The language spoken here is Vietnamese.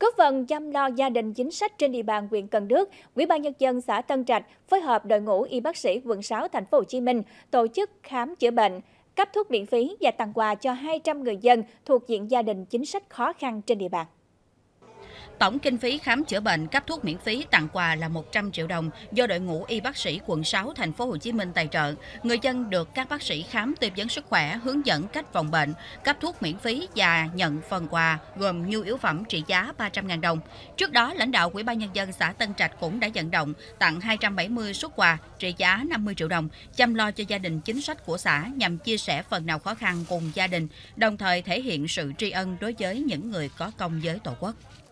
Góp vâng, phần chăm lo gia đình chính sách trên địa bàn huyện Cần Đước, Ủy ban nhân dân xã Tân Trạch phối hợp đội ngũ y bác sĩ quận 6 thành phố Hồ Chí Minh tổ chức khám chữa bệnh, cấp thuốc miễn phí và tặng quà cho 200 người dân thuộc diện gia đình chính sách khó khăn trên địa bàn. Tổng kinh phí khám chữa bệnh, cấp thuốc miễn phí, tặng quà là 100 triệu đồng do đội ngũ y bác sĩ quận 6 thành phố Hồ Chí Minh tài trợ. Người dân được các bác sĩ khám tư vấn sức khỏe, hướng dẫn cách phòng bệnh, cấp thuốc miễn phí và nhận phần quà gồm nhu yếu phẩm trị giá 300.000 đồng. Trước đó, lãnh đạo Ủy ban nhân dân xã Tân Trạch cũng đã vận động tặng 270 suất quà trị giá 50 triệu đồng chăm lo cho gia đình chính sách của xã nhằm chia sẻ phần nào khó khăn cùng gia đình, đồng thời thể hiện sự tri ân đối với những người có công với Tổ quốc.